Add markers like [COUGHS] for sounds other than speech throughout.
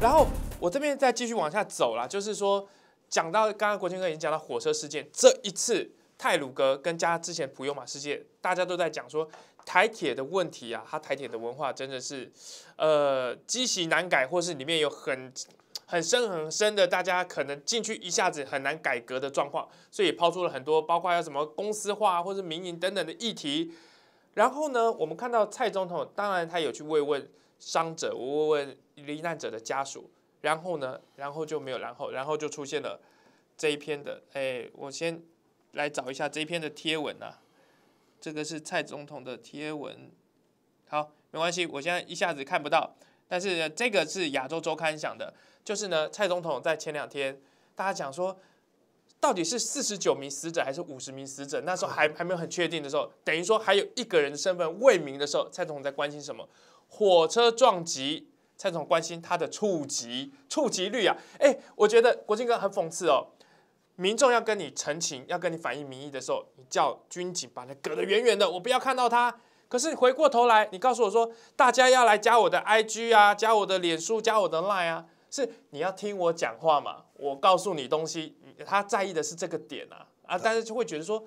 然后我这边再继续往下走啦，就是说讲到刚刚国庆哥已经讲到火车事件，这一次泰鲁哥跟加之前普悠马事件，大家都在讲说台铁的问题啊，他台铁的文化真的是呃积习难改，或是里面有很很深很深的，大家可能进去一下子很难改革的状况，所以抛出了很多，包括有什么公司化或者民营等等的议题。然后呢，我们看到蔡总统，当然他有去慰问伤者，慰问罹难者的家属。然后呢，然后就没有然后，然后就出现了这一篇的。哎，我先来找一下这一篇的贴文啊。这个是蔡总统的贴文。好，没关系，我现在一下子看不到。但是这个是亚洲周刊想的，就是呢，蔡总统在前两天，大家讲说。到底是四十九名死者还是五十名死者？那时候还还没有很确定的时候，等于说还有一个人身份未明的时候，蔡总统在关心什么？火车撞击，蔡总关心他的触及、触及率啊！哎，我觉得国庆哥很讽刺哦。民众要跟你澄清，要跟你反映民意的时候，你叫军警把他隔得远远的，我不要看到他。可是你回过头来，你告诉我说，大家要来加我的 IG 啊，加我的脸书，加我的 LINE 啊。是你要听我讲话嘛？我告诉你东西，他在意的是这个点啊啊！但是就会觉得说，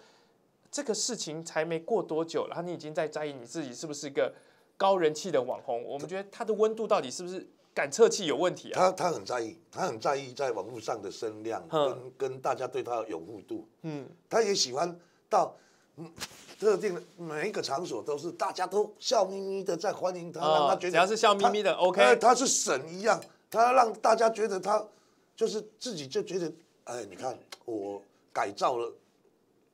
这个事情才没过多久，然后你已经在在意你自己是不是一个高人气的网红？我们觉得他的温度到底是不是感测器有问题啊？他他很在意，他很在意在网络上的声量，跟跟大家对他的拥护度。嗯，他也喜欢到特定的每一个场所，都是大家都笑眯眯的在欢迎他，让他觉得只要是笑眯眯的，OK，他是神一样。他让大家觉得他就是自己，就觉得哎，你看我改造了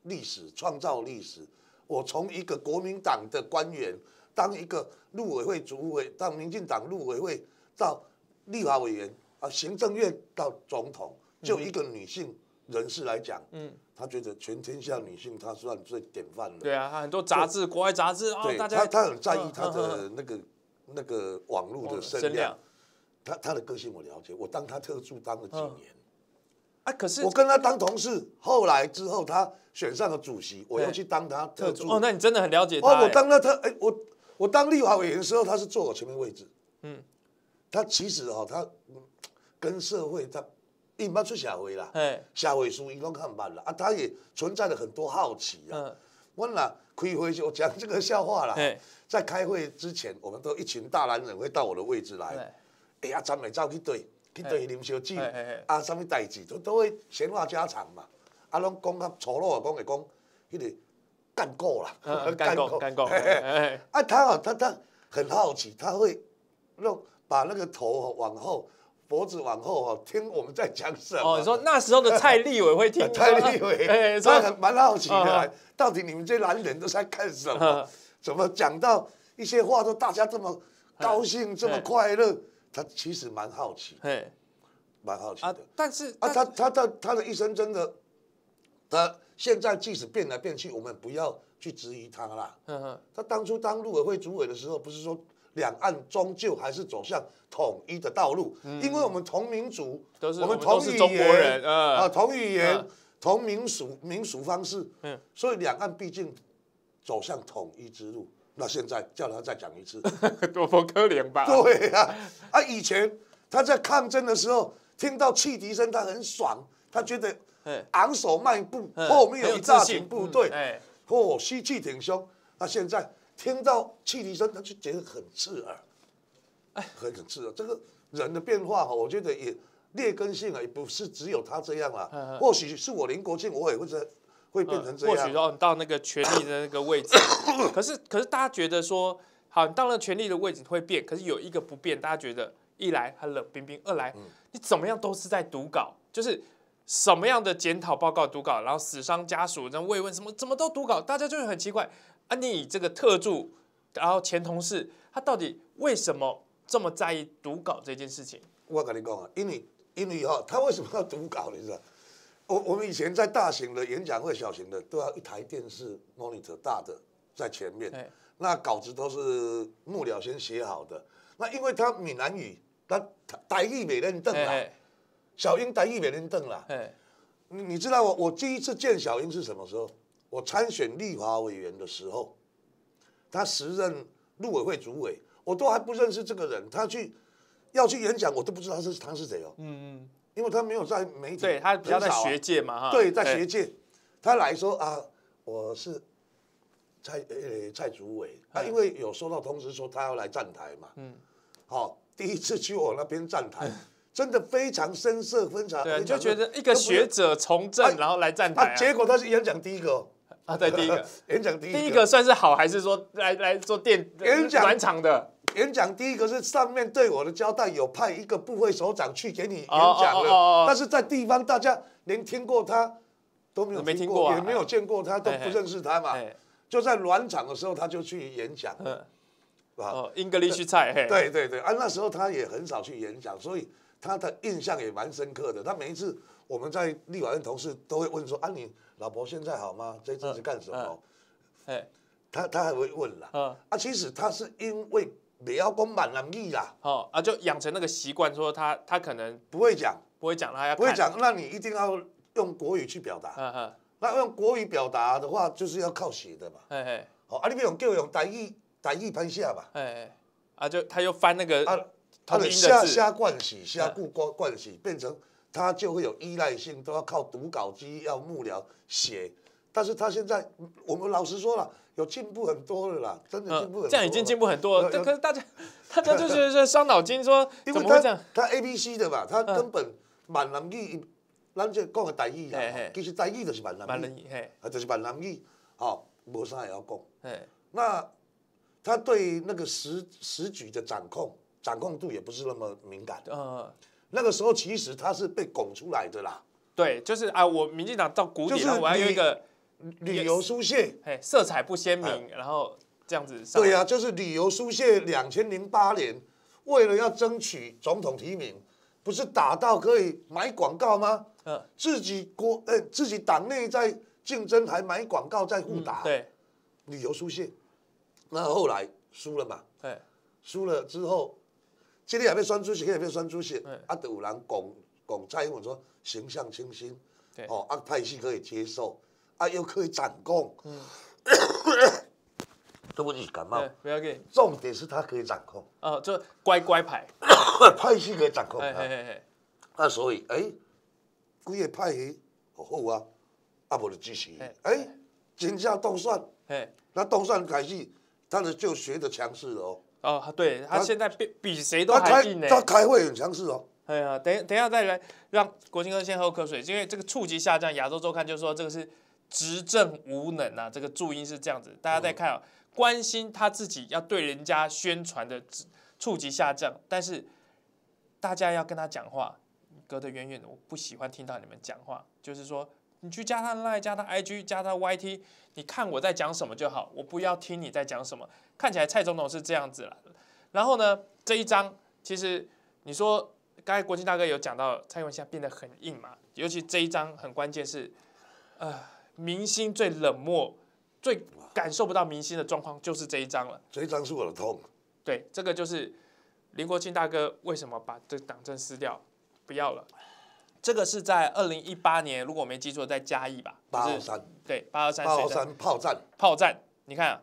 历史，创造历史。我从一个国民党的官员，当一个立委会主委，到民进党立委会，到立法委员，啊，行政院到总统，就一个女性人士来讲，嗯，他觉得全天下女性她算最典范的。对啊，很多杂志，国外杂志，对，他他很在意他的那个那个网络的声量。他他的个性我了解，我当他特助当了几年，啊，可是我跟他当同事，后来之后他选上了主席，我要去当他特助。哦，那你真的很了解。哦，我当了他，哎，我我当立法委员的时候，他是坐我前面位置。嗯，他其实哈，他跟社会他一般出社会啦，社会书已经看满了啊，他也存在了很多好奇啊。我啦开会就讲这个笑话啦。在开会之前，我们都一群大男人会到我的位置来。下一站未走去对，去对林烧酒，啊，什么代志？都都会闲话家常嘛。啊，拢讲较粗鲁啊，讲会讲，迄个干够啦，干 [LAUGHS] 够，干够。啊，他啊，他他很好奇，他会，弄把那个头往后，脖子往后啊，听我们在讲什么。哦，你说那时候的 [LAUGHS] 蔡立伟会听？[LAUGHS] 蔡立伟，他很蛮好奇的，到底你们这男人都在干什么？怎么讲到一些话都大家这么高兴，这么快乐？他其实蛮好奇，对，蛮好奇的。但是啊，他他的他的一生真的，他现在即使变来变去，我们不要去质疑他啦。嗯他当初当陆委会主委的时候，不是说两岸终究还是走向统一的道路？嗯。因为我们同民族，我们同是中国人，啊，同语言、同民俗民俗方式，嗯，所以两岸毕竟走向统一之路。那现在叫他再讲一次，[LAUGHS] 多么可怜吧？对啊，啊，以前他在抗争的时候，听到汽笛声，他很爽，他觉得昂首迈步，后面有一大群部队，哦，吸气挺胸。那现在听到汽笛声，他就觉得很刺耳，哎，很刺耳。这个人的变化哈，我觉得也劣根性啊，也不是只有他这样啊，或许是我林国庆，我也会在会变成这样，或许说你到那个权力的那个位置，可是可是大家觉得说，好，你到了权力的位置会变，可是有一个不变，大家觉得一来很冷冰冰，二来你怎么样都是在读稿，就是什么样的检讨报告读稿，然后死伤家属那慰问，什么怎么都读稿，大家就会很奇怪啊，你这个特助，然后前同事他到底为什么这么在意读稿这件事情？我跟你讲啊，因为因为哈，他为什么要读稿你知道？我我们以前在大型的演讲会、小型的都要一台电视 monitor 大的在前面，那稿子都是幕僚先写好的。那因为他闽南语，他台语没人瞪啦。小英台语没人瞪啦。你你知道我我第一次见小英是什么时候？我参选立法委员的时候，他时任陆委会主委，我都还不认识这个人。他去要去演讲，我都不知道他是他是谁哦。嗯嗯。因为他没有在媒体，对他比较在学界嘛。对，在学界，他来说啊，我是蔡呃蔡竹伟，啊，因为有收到通知说他要来站台嘛。嗯。好，第一次去我那边站台，真的非常深色分常对，就觉得一个学者从政，然后来站台。结果他是演讲第一个啊，对，第一个 [LAUGHS] 演讲第一个，第一个算是好，还是说来来做电演讲暖场的？演讲第一个是上面对我的交代，有派一个部会首长去给你演讲了，但是在地方大家连听过他都没有，听过也没有见过他，都不认识他嘛。就在暖场的时候，他就去演讲。啊，English 菜，对对对，啊那时候他也很少去演讲，所以他的印象也蛮深刻的。他每一次我们在立法院同事都会问说：“啊，你老婆现在好吗？这一次是干什么？”他他还会问啦。啊，其实他是因为。不要讲闽南语啦，哦啊，就养成那个习惯，说他他可能不会讲，不会讲，他要不会讲，那你一定要用国语去表达，哈哈，那用国语表达的话，就是要靠写的嘛，哎哎，好啊，你边有给我用台语，台语翻下吧，哎哎，啊就他又翻那个啊，他的下下惯习下固惯惯习，变成他就会有依赖性，都要靠读稿机要幕僚写。但是他现在，我们老实说了，有进步很多了啦，真的进步很多。这样已经进步很多，了，可是大家，大家就是在伤脑筋，说因为他他 A B C 的嘛，他根本闽南语，咱这讲个台语啊，其实台语就是闽南语，啊就是闽南语，哦，无啥也要讲。那他对那个时时局的掌控，掌控度也不是那么敏感。嗯，那个时候其实他是被拱出来的啦。对，就是啊，我民进党到谷底，我还有一个。旅游书信，哎，色彩不鲜明，然后这样子。对呀，就是旅游书信。两千零八年，为了要争取总统提名，不是打到可以买广告吗？嗯，自己国，哎，自己党内在竞争还买广告在互打。对，旅游书信。那后来输了嘛？对，输了之后，今天也被酸猪血，今天也被酸猪血。啊，得有人拱拱蔡英文说形象清新，对，哦，啊，派系可以接受。啊，又可以掌控。嗯，对 [COUGHS] 不起，感冒？不要紧。重点是他可以掌控。哦，这乖乖派。[COUGHS] 派系可以掌控。哎哎哎。啊，所以哎，几个派系好啊，啊，无就支持。哎，今下东算。哎，那东算派系，他的就学的强势了哦。哦，对他现在比比谁都还近。他开会很强势哦。哎呀，等等一下再来，让国庆哥先喝口水，因为这个触及下降，亚洲周刊就说这个是。执政无能啊，这个注音是这样子。大家在看啊，关心他自己要对人家宣传的触及下降，但是大家要跟他讲话，隔得远远的，我不喜欢听到你们讲话。就是说，你去加他 line，加他 IG，加他 YT，你看我在讲什么就好，我不要听你在讲什么。看起来蔡总统是这样子了。然后呢，这一章其实你说，刚才国庆大哥有讲到蔡英文现在变得很硬嘛，尤其这一章很关键是，呃。明星最冷漠、最感受不到明星的状况，就是这一张了。这一张是我的痛。对，这个就是林国庆大哥为什么把这党证撕掉，不要了。这个是在二零一八年，如果我没记错，在嘉义吧。八二三。对，八二三。炮山炮战。炮战，你看，啊，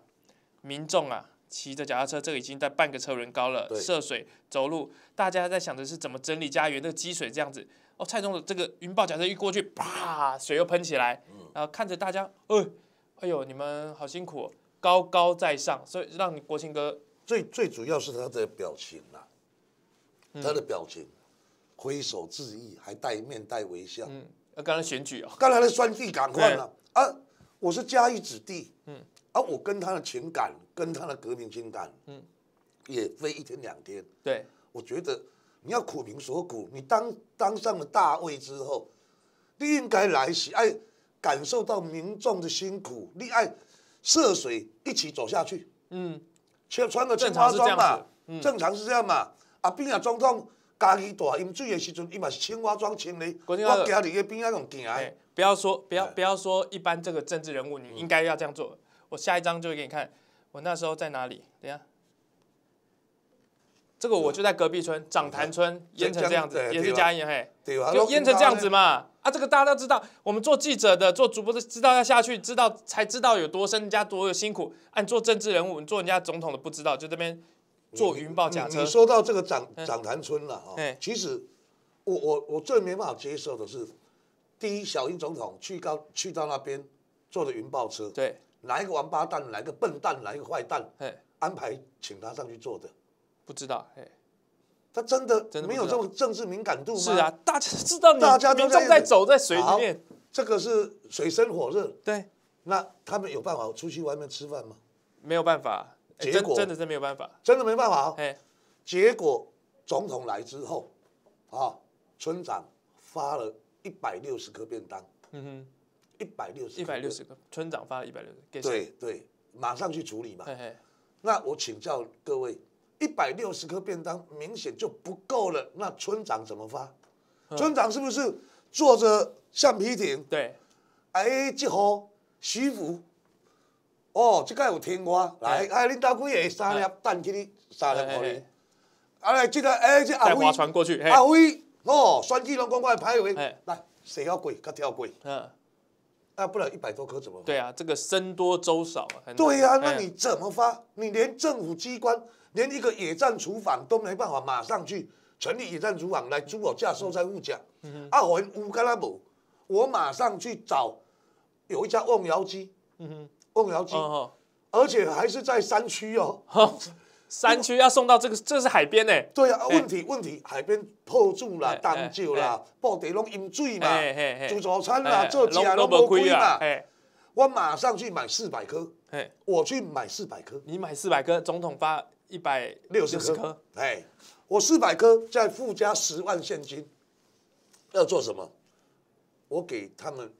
民众啊，骑着脚踏车，这已经在半个车轮高了，涉水走路，大家在想的是怎么整理家园的积水，这样子。哦，蔡总统这个云豹假设一过去，啪，水又喷起来，然后看着大家，哎，哎呦，你们好辛苦，高高在上，所以让国庆哥最最主要是他的表情啦，他的表情，挥手致意，还带面带微笑。嗯，刚才选举啊，刚才的双地赶快啊，啊，我是嘉义子弟，嗯，啊，我跟他的情感，跟他的革命情感，嗯，也非一天两天。对，我觉得。你要苦民所苦，你当当上了大位之后，你应该来喜爱感受到民众的辛苦，你爱涉水一起走下去。嗯，穿穿个青蛙装嘛，正常是这样嘛。啊，兵啊，总统家里大饮水的时阵，伊嘛是青蛙装穿哩。我今你去兵啊，仲惊哎！不要说，不要不要说，一般这个政治人物你应该要这样做。我下一张就会给你看，我那时候在哪里？等下。这个我就在隔壁村长潭村淹成这样子，也是加淹嘿，就淹成这样子嘛啊！这个大家都知道，我们做记者的、做主播的知道要下去，知道才知道有多深，人家多有辛苦。按做政治人物、做人家总统的不知道，就这边做云豹甲车。你说到这个长长潭村了哈，其实我我我最没办法接受的是，第一，小英总统去到去到那边坐的云豹车，对，来一个王八蛋，来个笨蛋，来个坏蛋，安排请他上去坐的。不知道，哎，他真的没有这种政治敏感度吗？是啊，大家知道，大家都正在走在水里面，这个是水深火热。对，那他们有办法出去外面吃饭吗？没有办法，结真真的是没有办法，真的没办法啊！哎，结果总统来之后，啊，村长发了一百六十颗便当，嗯哼，一百六十，一百六十颗，村长发一百六十当。对对，马上去处理嘛。嘿嘿，那我请教各位。一百六十颗便当明显就不够了，那村长怎么发？村长是不是坐着橡皮艇？对，哎，这好舒服。哦，这个有天蛙来，哎，领大姑爷三粒蛋给你，三粒给你。哎，这个哎，这阿辉再船过去，阿辉哦，双击两公块拍一回。来，谁要贵，他跳贵。嗯，那不能一百多颗怎么对啊，这个僧多粥少啊。对啊，那你怎么发？你连政府机关。连一个野战厨房都没办法，马上去成立野战厨房来租我价受灾物价。啊，我乌克拉姆，我马上去找有一家瓮窑鸡，嗯哼，瓮窑鸡，而且还是在山区哦。[LAUGHS] 山区要送到这个，这是海边呢，对啊，问题问题，海边破住啦，荡桥啦，布地拢淹水嘛，煮早餐啦，做鸡啊都冇规啊。我马上去买四百颗。我去买四百颗。你买四百颗，总统发。一百六十颗，哎，我四百颗再附加十万现金，要做什么？我给他们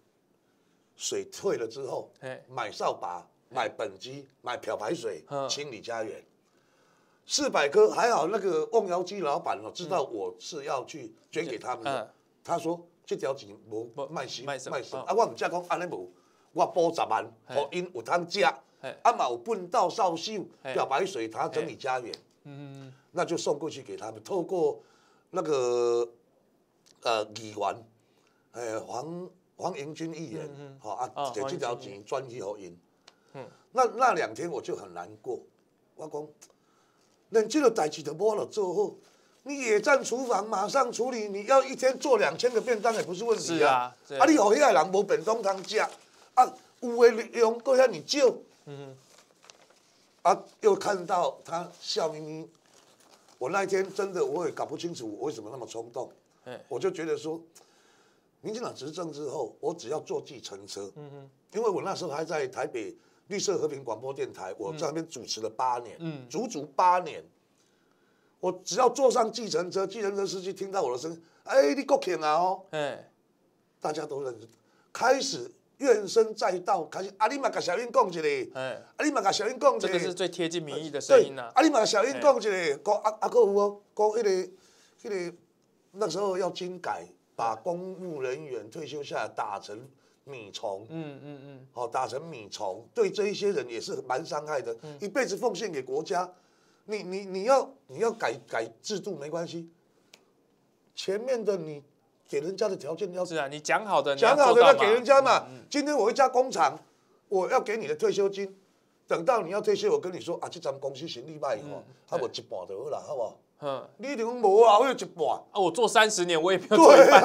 水退了之后，哎，买扫把、买本机、买漂白水，清理家园。四百颗还好，那个旺窑鸡老板哦，知道我是要去捐给他们的，他说这条颈不卖新卖什么啊？旺加工啊那部我补十万，给因有通吃。阿毛笨到少秀小白水他整理家园，嗯，那就送过去给他们。透过那个呃议员，黄黄迎军议员，好啊，就这条钱专移给因。嗯，那那两天我就很难过，我公，你进个代志的无了做后，你野战厨房马上处理，你要一天做两千个便当也不是问题。啊，啊你何遐人无便当汤加，啊乌龟量过遐你少。嗯，啊，又看到他笑眯眯，我那一天真的我也搞不清楚我为什么那么冲动，我就觉得说，民进党执政之后，我只要坐计程车，嗯哼，因为我那时候还在台北绿色和平广播电台，我在那边主持了八年，嗯，足足八年，我只要坐上计程车，计程车司机听到我的声音，哎，你够钱了哦，哎，大家都认识，开始。怨声载道，开始啊！你嘛甲小英讲一个，哎，啊你嘛甲小英讲一个，这个是最贴近民意的声音呐！啊你嘛小英讲一个，讲啊啊个有哦，讲一个，一个那时候要精改，把公务人员退休下来打成米虫，嗯嗯嗯，好打成米虫，对这一些人也是蛮伤害的，一辈子奉献给国家，你你你要你要改改制度没关系，前面的你。给人家的条件，要是啊，你讲好的，讲好的要给人家嘛。今天我一家工厂，我要给你的退休金，等到你要退休，我跟你说啊，这咱们公司是你买的哦，还我一半得了，好不好？嗯，你讲无啊，我有一半。啊，我做三十年，我也不要一半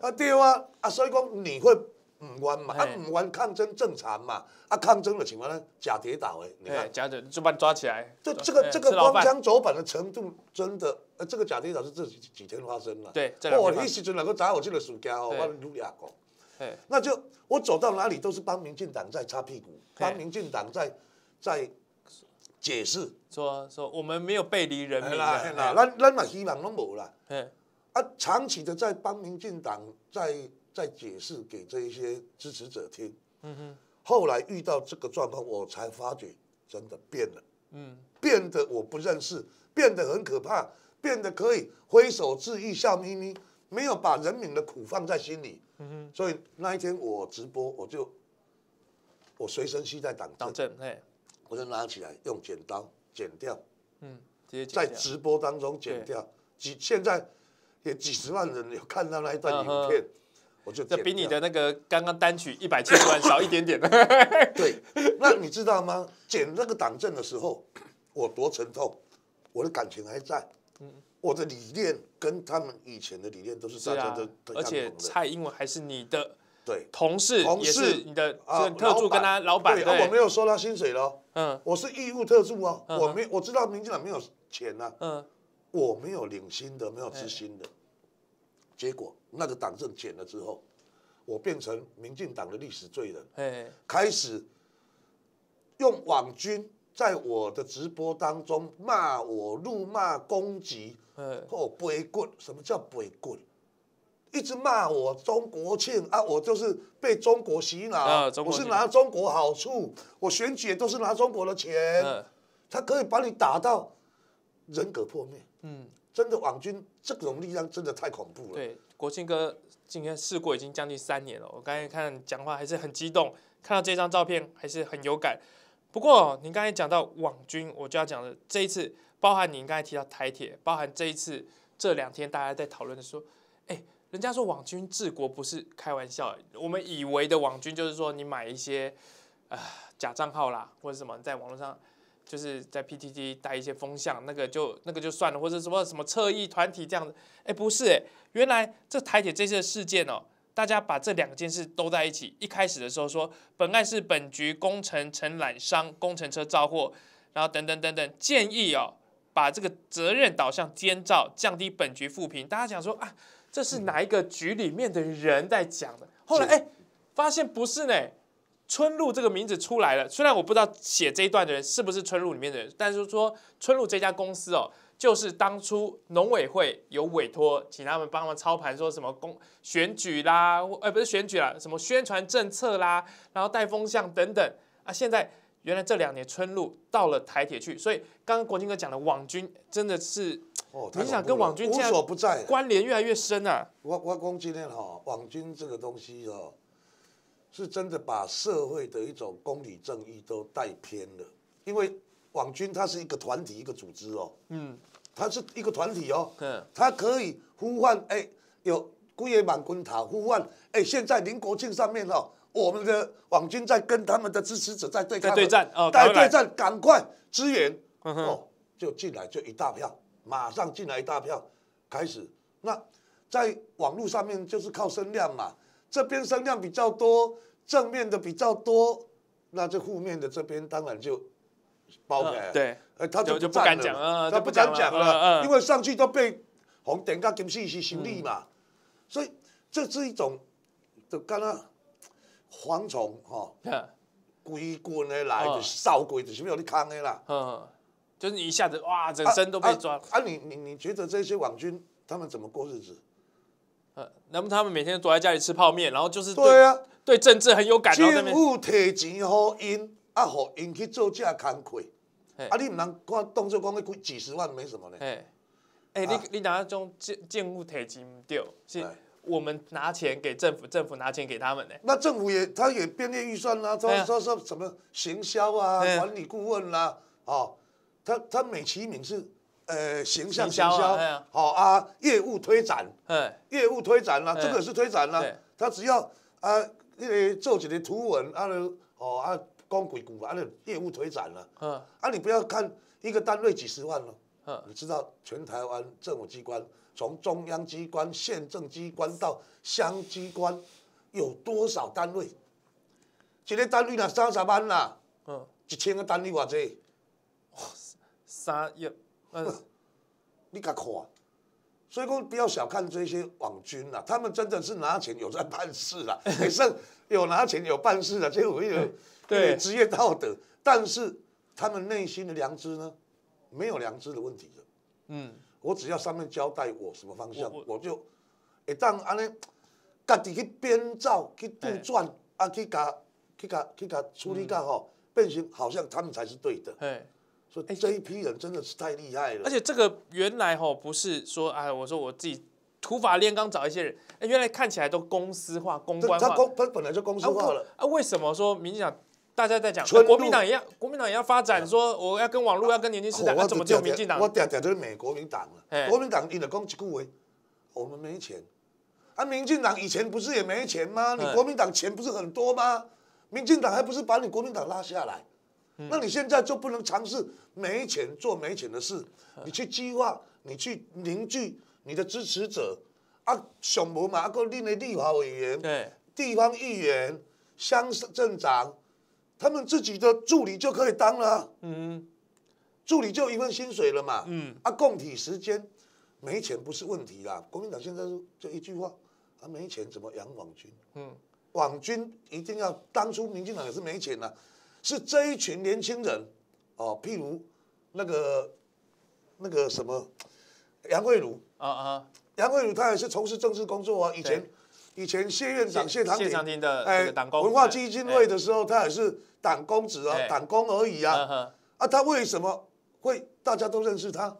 啊。对啊，啊，所以讲你会。五关嘛，啊五关抗争正常嘛，啊抗争的情况呢，假跌倒哎，你看，假的就把你抓起来。这这个这个光枪走板的程度真的，呃这个假跌倒是这几几天发生了。对，我一时就能够砸我进了暑假哦，外面撸牙狗。那就我走到哪里都是帮民进党在擦屁股，帮民进党在在解释，说说我们没有背离人民啦，那那嘛希望都无啦。哎，啊，长期的在帮民进党在。在解释给这些支持者听。嗯哼，后来遇到这个状况，我才发觉真的变了。嗯，变得我不认识，变得很可怕，变得可以挥手致意、笑眯眯，没有把人民的苦放在心里。嗯哼，所以那一天我直播，我就我随身携带挡挡针，我就拿起来用剪刀剪掉。嗯，在直播当中剪掉。几现在也几十万人有看到那一段影片。我就这比你的那个刚刚单曲一百七十万少一点点。[LAUGHS] 对，那你知道吗？剪那个党证的时候，我多沉痛，我的感情还在，我的理念跟他们以前的理念都是大家的。而且蔡英文还是你的对同事，同事你的啊特助，跟他老板。对，我没有收他薪水喽。嗯，我是义务特助啊，我没我知道民进党没有钱呐。嗯，我没有领薪的，没有支薪的。结果那个党政剪了之后，我变成民进党的历史罪人。开始用网军在我的直播当中骂我、辱骂、攻击。哦，北棍，什么叫北棍？一直骂我中国庆啊！我就是被中国洗脑，我是拿中国好处，我选举都是拿中国的钱。他可以把你打到。人格破灭，嗯，真的网军这种力量真的太恐怖了。对，国庆哥今天试过已经将近三年了。我刚才看讲话还是很激动，看到这张照片还是很有感。不过您刚才讲到网军，我就要讲了。这一次包含您刚才提到台铁，包含这一次这两天大家在讨论的说，哎，人家说网军治国不是开玩笑。我们以为的网军就是说你买一些啊假账号啦，或者什么在网络上。就是在 PTT 带一些风向，那个就那个就算了，或者什么什么侧翼团体这样子，哎，不是，原来这台铁这次事件哦，大家把这两件事都在一起，一开始的时候说本案是本局工程承揽商工程车遭祸，然后等等等等，建议哦把这个责任导向监造，降低本局负评，大家讲说啊，这是哪一个局里面的人在讲的，后来哎发现不是呢。春露这个名字出来了，虽然我不知道写这一段的人是不是春露里面的人，但是说春露这家公司哦，就是当初农委会有委托，请他们帮忙操盘，说什么公选举啦，呃，不是选举啦，什么宣传政策啦，然后带风向等等啊。现在原来这两年春露到了台铁去，所以刚刚国军哥讲的网军真的是，你想跟网军不在关联越来越深啊。我我讲今天哈，网军这个东西哦。是真的把社会的一种公理正义都带偏了，因为网军它是一个团体，一个组织哦，嗯，它是一个团体哦，嗯，它可以呼唤，哎，有工业满滚塔呼唤，哎，现在林国庆上面哦，我们的网军在跟他们的支持者在对抗，在对战，哦，对，对战，赶快支援，哦，就进来就一大票，马上进来一大票，开始，那在网络上面就是靠声量嘛。这边声量比较多，正面的比较多，那这负面的这边当然就包爆开。对，呃，他就就不敢讲了，他不敢讲了，因为上去都被红点加金细丝行李嘛，所以这是一种就干啦蝗虫哈，鬼棍的来的扫鬼，是不是有你空的啦，嗯，就是你一下子哇，整身都被抓了。啊，你你你觉得这些网军他们怎么过日子？呃，难不他们每天躲在家里吃泡面，然后就是对啊，对政治很有感觉。政府提钱给因，啊，给因去做这工亏，啊，你不能光当作光给几十万没什么呢？哎，你你拿那种政府提钱唔对，是我们拿钱给政府，政府拿钱给他们呢？那政府也，他也编列预算啦，说说说什么行销啊，管理顾问啦，哦，他他美其名是。呃，形象营销，好啊，业务推展，业务推展啦，这个是推展啦，他只要啊，那个做几个图文啊，哦啊，光鬼谷啊，那业务推展了，嗯，啊，你不要看一个单位几十万咯，嗯，你知道全台湾政府机关，从中央机关、县政机关到乡机关，有多少单位？今个单位呢三十万啦，嗯，一千个单位偌济？哇，三一。你敢看，所以说不要小看这些网军啊，他们真的是拿钱有在办事啊，[LAUGHS] 也是有拿钱有办事的，这个我有对职业道德，但是他们内心的良知呢，没有良知的问题的。嗯，我只要上面交代我什么方向，我就一旦安尼，家己去编造、去杜撰啊，去甲、去甲、去甲处理甲吼，变成好像他们才是对的。哎，这一批人真的是太厉害了。而且这个原来吼不是说哎，我说我自己土法炼钢找一些人，哎原来看起来都公司化、公关化，他公他本来就公司化了啊？为什么说民进党大家在讲，国民党一样，国民党也要发展？说我要跟网络，要跟年轻时代，那怎么叫民进党？我点点就是美国民党了，国民党用了公股为，我们没钱啊，民进党以前不是也没钱吗？你国民党钱不是很多吗？民进党还不是把你国民党拉下来？那你现在就不能尝试没钱做没钱的事，你去计划，你去凝聚你的支持者，啊，小不嘛？阿个另类立法委员，对，地方议员、乡镇长，他们自己的助理就可以当了，嗯，助理就一份薪水了嘛，嗯，啊，供体时间没钱不是问题啦。国民党现在是就一句话，啊，没钱怎么养网军？嗯，网军一定要当初民进党也是没钱呐。是这一群年轻人，哦，譬如那个那个什么杨慧茹啊啊，杨慧茹她也是从事政治工作啊，以前以前谢院长谢长谢廷的哎，文化基金会的时候，她也是党公子啊，党工而已啊啊，她为什么会大家都认识她？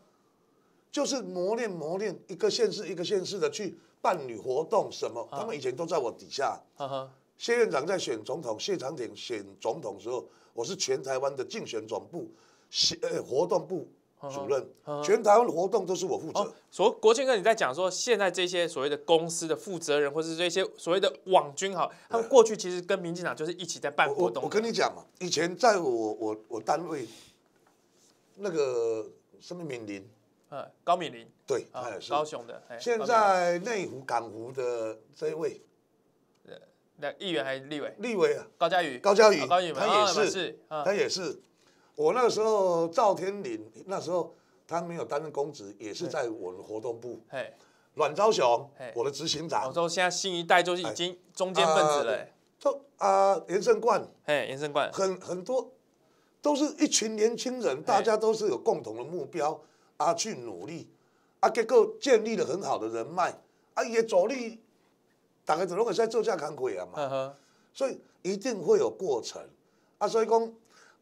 就是磨练磨练一个县市一个县市的去办理活动什么，他们以前都在我底下，哈哈。谢院长在选总统，谢长廷选总统的时候，我是全台湾的竞选总部，呃，活动部主任，全台湾的活动都是我负责。所，国庆哥你在讲说，现在这些所谓的公司的负责人，或是这些所谓的网军哈，他们过去其实跟民进党就是一起在办活动。我我跟你讲嘛，以前在我我我单位，那个什么敏林。高敏玲，对，高雄的，现在内湖、港湖的这一位。那议员还是立委？立委啊，高嘉宇，高嘉宇，高宇他也是，他也是。我那个时候，赵天麟，那时候他没有担任公职，也是在我们活动部。嘿，阮昭雄，我的执行长。我说现在新一代就是已经中间分子了。就啊，严胜冠，哎，严胜冠，很很多，都是一群年轻人，大家都是有共同的目标啊，去努力啊，结果建立了很好的人脉啊，也助力。打开，如果现在做价砍贵了嘛，所以一定会有过程啊。所以讲，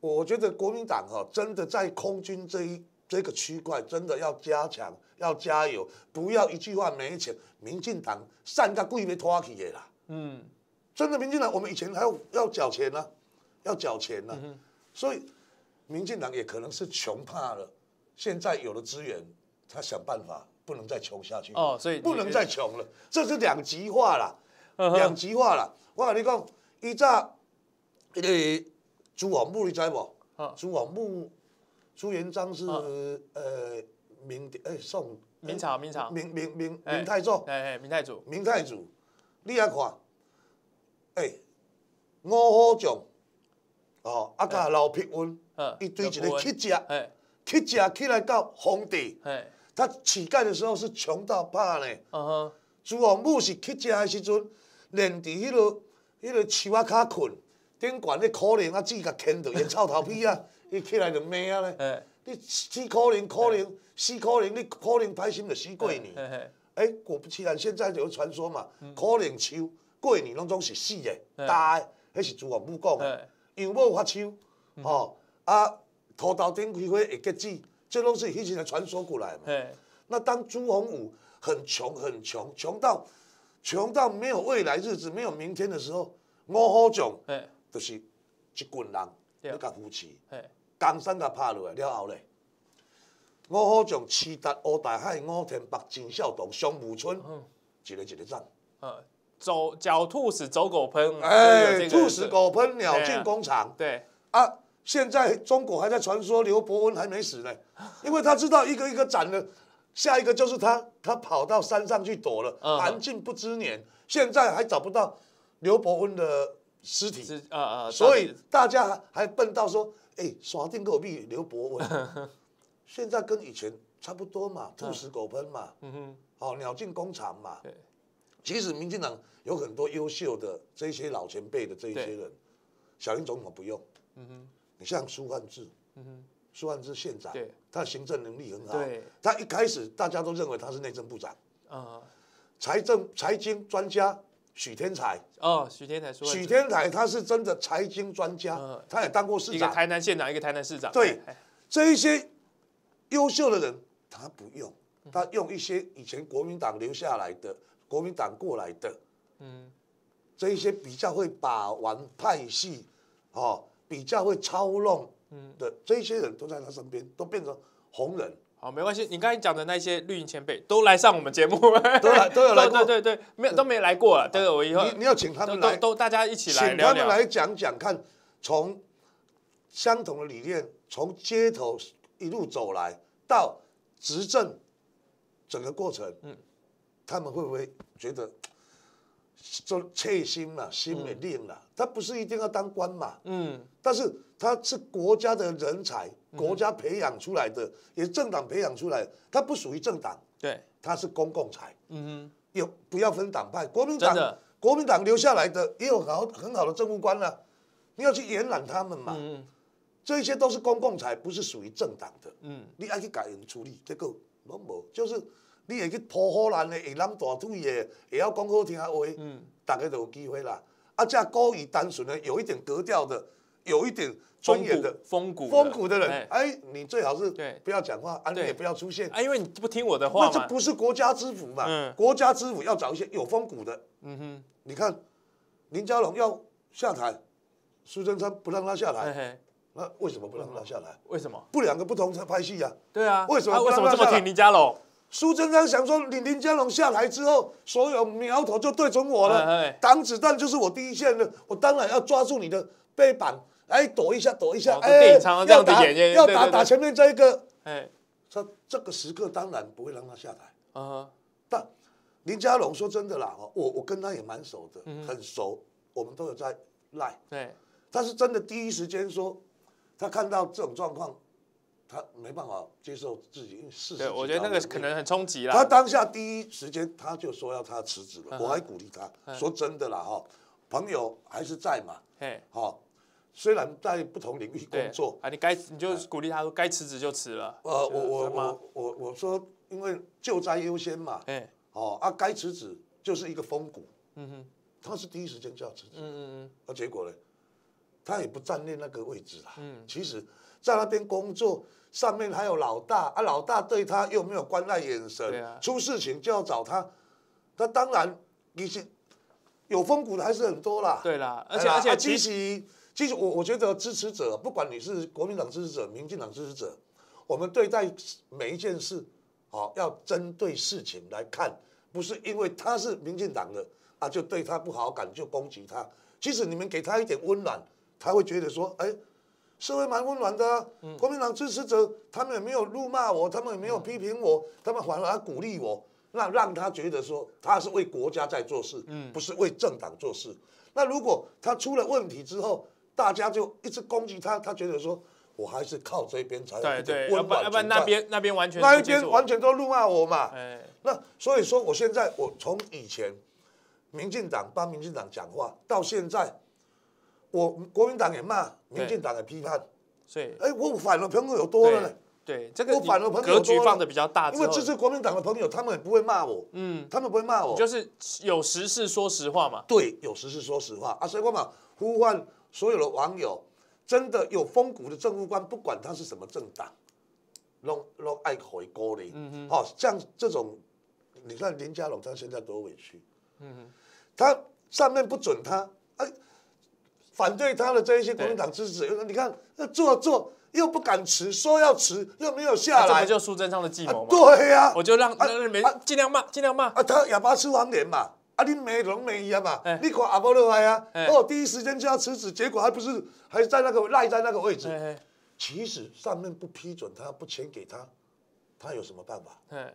我觉得国民党哈，真的在空军这一这个区块，真的要加强，要加油，不要一句话没钱。民进党上个故意被拖起的啦，嗯，真的民进党，我们以前还要要缴钱呢，要缴钱呢，所以民进党也可能是穷怕了，现在有了资源，他想办法。不能再穷下去哦，所以不能再穷了，这是两极化了，两极化了。我跟你讲，依咋，个朱王墓，你知不？朱王墓，朱元璋是呃明哎宋，明朝，明朝，明明明明太祖，哎哎，明太祖，明太祖，你来看，哎，五虎将，哦，阿个刘辟温，一堆一个乞丐，乞丐起来到皇帝，他乞丐的时候是穷到怕呢。咧，朱王母是乞食的时阵，连伫迄个、迄个树仔骹困，顶悬咧可怜啊，只甲牵着伊臭头皮啊，伊 [LAUGHS] 起来就骂啊咧。你死可怜可怜，死可怜你可怜歹心就死过年。哎，果不其然，现在就有传说嘛，可怜树过年拢总是死的，大迄是朱王母讲的，杨某发树，吼啊，土豆顶开花会结籽。这都是以前的传说过来嘛。那当朱洪武很穷，很穷，穷到穷到没有未来日子，没有明天的时候，我好像就是一群人，要家扶持，江山给拍落来，了后嘞，我好像七达黑大海，五天白金小洞，湘母村，一个一个赞。走狡兔死，走狗烹；哎，兔死狗烹，鸟尽弓藏。对啊。现在中国还在传说刘伯温还没死呢，因为他知道一个一个斩了，下一个就是他，他跑到山上去躲了，含尽不知年，现在还找不到刘伯温的尸体，啊啊！所以大家还笨到说，哎，耍定狗屁刘伯温，[LAUGHS] 现在跟以前差不多嘛，兔死狗烹嘛，嗯哼，哦，鸟尽弓藏嘛，即其实民进党有很多优秀的这些老前辈的这些人，小英总统不用，嗯哼。像苏万志，嗯苏万志县长，对，他行政能力很好，对，他一开始大家都认为他是内政部长，啊，财政财经专家许天才，哦，许天才说，许天才他是真的财经专家，他也当过市长，一个台南县长，一个台南市长，对，这一些优秀的人他不用，他用一些以前国民党留下来的，国民党过来的，嗯，这一些比较会把玩派系，哦。比较会操弄，嗯的这些人都在他身边，都变成红人。好，没关系。你刚才讲的那些绿营前辈都来上我们节目，都来都有 [LAUGHS] 来过。对对对，没有都没来过了。对，我以后你你要请他们来，都大家一起来。请他们来讲讲看，从相同的理念，从街头一路走来，到执政，整个过程，嗯，他们会不会觉得？就切心了，心没定了。他不是一定要当官嘛，嗯，但是他是国家的人才，国家培养出来的，也是政党培养出来的，他不属于政党，对，他是公共财，嗯哼，有不要分党派。国民党，国民党留下来的也有好很好的政务官了，你要去延揽他们嘛，嗯，这些都是公共财，不是属于政党的，嗯，你爱去改人处理，这个某某就是。你也去破好难的，会揽大腿的，也要讲好听下话，大家就有机会啦。啊，只高于单纯的，有一点格调的，有一点尊严的风骨，风骨的人，哎，你最好是不要讲话，啊，你也不要出现，啊，因为你不听我的话，那这不是国家之府嘛？国家之府要找一些有风骨的。嗯哼，你看林家龙要下台，苏贞昌不让他下台，那为什么不让他下来？为什么？不，两个不同在拍戏呀？对啊，为什么？为什么这么听林家龙？苏贞昌想说：“你林家龙下台之后，所有苗头就对准我了，挡子弹就是我第一线的，我当然要抓住你的，背板，哎，躲一下，躲一下，哎，要打，要打，打前面这一个，哎，他这个时刻当然不会让他下台啊。但林家龙说真的啦，我我跟他也蛮熟的，很熟，我们都有在赖，对，他是真的第一时间说，他看到这种状况。”他没办法接受自己，事实。我觉得那个可能很冲击啦。他当下第一时间他就说要他辞职了，我还鼓励他说真的啦哈，朋友还是在嘛，哎，好，虽然在不同领域工作啊，你该你就鼓励他说该辞职就辞了。呃，我我我我我说因为救灾优先嘛，哎，哦啊该辞职就是一个风骨，嗯哼，他是第一时间就要辞职，嗯嗯嗯，啊结果呢？他也不占领那个位置啦，嗯，其实在那边工作。上面还有老大啊，老大对他又没有关爱眼神，出事情就要找他，他当然一些有风骨的还是很多啦。对啦，而且而且其实其实我我觉得支持者，不管你是国民党支持者、民进党支持者，我们对待每一件事，好要针对事情来看，不是因为他是民进党的啊就对他不好感就攻击他，即使你们给他一点温暖，他会觉得说，哎。社会蛮温暖的，国民党支持者他们也没有怒骂我，他们也没有批评我，他们反而鼓励我，那让他觉得说他是为国家在做事，不是为政党做事。那如果他出了问题之后，大家就一直攻击他，他觉得说我还是靠这边才有温暖。要不然，那边那边完全那一边完全都怒骂我嘛。那所以说，我现在我从以前民进党帮民进党讲话到现在。我国民党也骂，民进党也批判，所以，哎，我反了朋友有多了呢。对，这个我反朋友格局放的比较大。因为支持国民党的朋友，他们也不会骂我，嗯，他们不会骂我。就是有实事说实话嘛？对，有实事说实话啊！所以我嘛，呼唤所有的网友，真的有风骨的政务官，不管他是什么政党，弄弄爱回锅里，嗯嗯，好像这种，你看林家龙他现在多委屈，嗯嗯，他上面不准他，哎。反对他的这一些国民党支持，者，你看，那做做又不敢辞，说要辞又没有下来，那这不就苏贞昌的计谋吗？对呀，我就让啊啊，尽量骂，尽量骂啊，他哑巴吃黄连嘛，啊，你美容美仪嘛，你夸阿波罗来啊，我第一时间就要辞职，结果还不是还是在那个赖在那个位置。其实上面不批准他，不钱给他，他有什么办法？哎，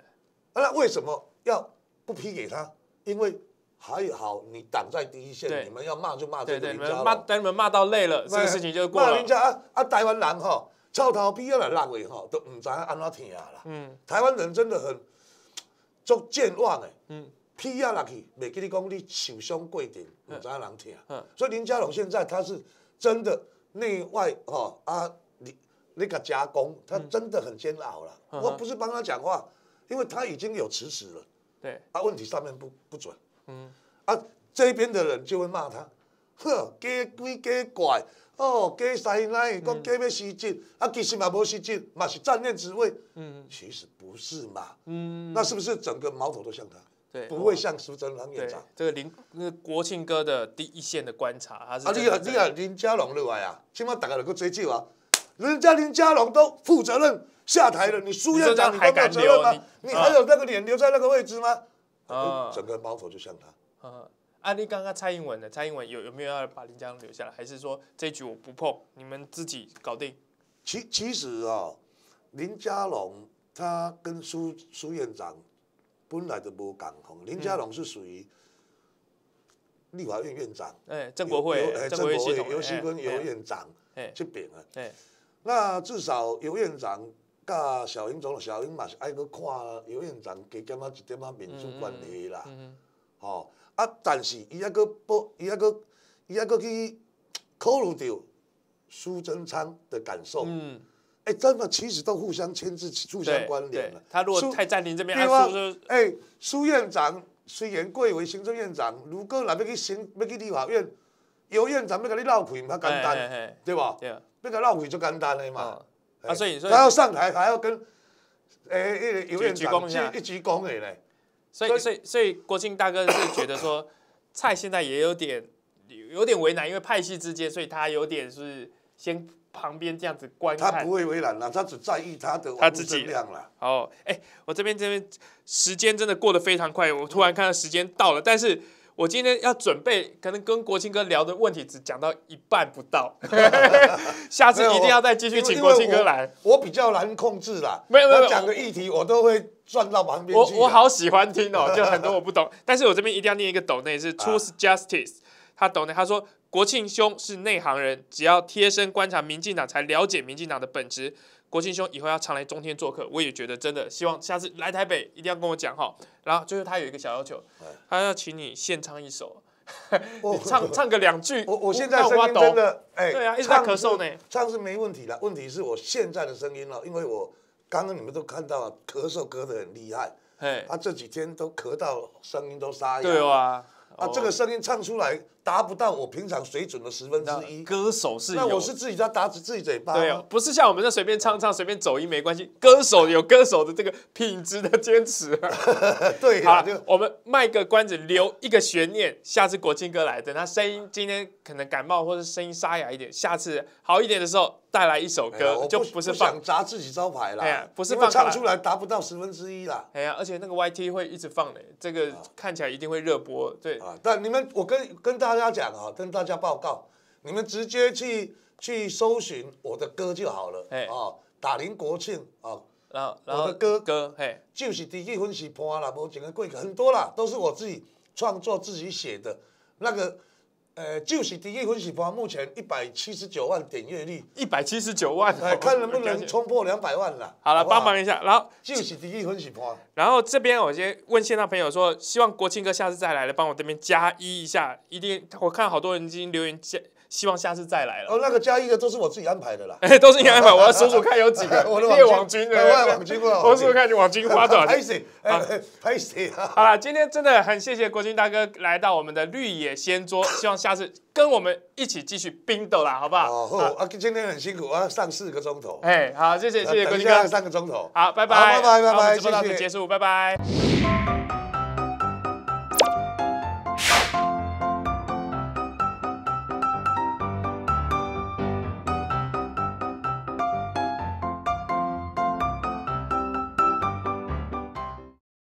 那为什么要不批给他？因为。还好你挡在第一线，你们要骂就骂。这对对对，骂等你们骂到累了，这个事情就过了。骂人家啊啊，台湾人哈，臭头屁啊，来烂尾哈，都唔知影安怎听啦。嗯。台湾人真的很足健忘的。嗯。屁啊来去，未记你讲你受伤贵点，唔知影安怎听。嗯。所以林家龙现在他是真的内外哈啊，你那个加工，他真的很煎熬了。我不是帮他讲话，因为他已经有辞职了。对。啊，问题上面不不准。嗯，啊，这边的人就会骂他，呵，假鬼假怪，哦，假善良，讲假要施政，啊，其实嘛，无施政，嘛是战略职位。嗯，其实不是嘛。嗯，那是不是整个矛头都向他？对，不会像苏贞昌院长。这个林，那国庆哥的第一线的观察，他是啊，你个你个林佳龙例外啊，起码大家能够追究啊。人家林佳龙都负责任下台了，你苏院长，你还敢责任吗？你还有那个脸留在那个位置吗？整个包袱就像他。嗯，安利刚刚蔡英文的，蔡英文有有没有要把林佳龙留下来？还是说这一局我不碰，你们自己搞定？其其实啊，林佳龙他跟苏苏院长本来就不港同。林佳龙是属于立法院院长，哎，郑国辉，郑国会，尤溪坤尤院长，哎，这边啊，哎，那至少尤院长。甲小英总统，小英嘛是爱去看尤院长加减啊一点啊民主关系啦，吼啊！但是伊还阁不，伊还阁伊还阁去考虑着苏贞昌的感受。哎，真的其实都互相牵制、互相关联了。他如果太占领这边，哎，苏院长虽然贵为行政院长，如果来要去行要去立法院，尤院长要甲你闹开唔较简单，对吧？要甲闹开就简单了嘛。啊，所以，所以他要上台，还要跟，诶，一有点鞠躬一下，一鞠躬而嘞。所以，所以，所以，国庆大哥是觉得说，蔡现在也有点，有点为难，因为派系之间，所以他有点是先旁边这样子观看。他不会为难了，他只在意他的他自己量了。哦，哎，我这边这边时间真的过得非常快，我突然看到时间到了，但是。我今天要准备，可能跟国庆哥聊的问题只讲到一半不到，[LAUGHS] 下次一定要再继续请国庆哥来。我比较难控制啦，没有没有讲个议题，我都会转到旁边。我我好喜欢听哦，就很多我不懂，但是我这边一定要念一个抖内是 “truth justice”，他抖内他说。国庆兄是内行人，只要贴身观察民进党，才了解民进党的本质。国庆兄以后要常来中天做客，我也觉得真的希望下次来台北一定要跟我讲哈。然后最后他有一个小要求，他要请你献唱一首，我 [LAUGHS] 唱唱个两句。我我现在声音真的哎，对啊，一直在咳嗽呢。唱是没问题的，问题是我现在的声音了，因为我刚刚你们都看到了，咳嗽咳的很厉害。哎，他这几天都咳到声音都沙哑。对啊，啊这个声音唱出来。达不到我平常水准的十分之一。歌手是有，我是自己在打自己嘴巴。对啊，不是像我们这随便唱唱、随便走音没关系。歌手有歌手的这个品质的坚持。[LAUGHS] 对，好，我们卖个关子，留一个悬念。下次国庆哥来，等他声音今天可能感冒或者声音沙哑一点，下次好一点的时候带来一首歌，就不是想砸自己招牌了。哎呀，不是放唱出来达不到十分之一了。哎呀，而且那个 YT 会一直放的，这个看起来一定会热播。对，但你们，我跟跟大家。大家讲啊，跟大家报告，你们直接去去搜寻我的歌就好了。哎哦，打林国庆哦，然后我的歌歌，哎，就是第一欢喜破阿拉整个贵很多啦，都是我自己创作、自己写的那个。呃，就是第一分喜欢，目前一百七十九万点阅率，一百七十九万，哎，看能不能冲破两百万了。好了，帮忙一下，然后就是第一分喜欢。然后这边我先问现场朋友说，希望国庆哥下次再来了，帮我这边加一一下，一定。我看好多人已经留言加。希望下次再来了。哦，那个嘉义的都是我自己安排的啦，哎，[LAUGHS] 都是你安排，我要数数看有几个。[LAUGHS] 我猎网军我猎网军啊，我数数看你网军发展。Pace，[LAUGHS] 哎 p 好了，今天真的很谢谢国军大哥来到我们的绿野仙桌，希望下次跟我们一起继续冰斗啦，好不好？哦，啊，今天很辛苦，我要上四个钟头。哎，好，谢谢谢谢国军大哥，三个钟头。好，拜拜，拜拜拜拜，今天的节结束，拜拜。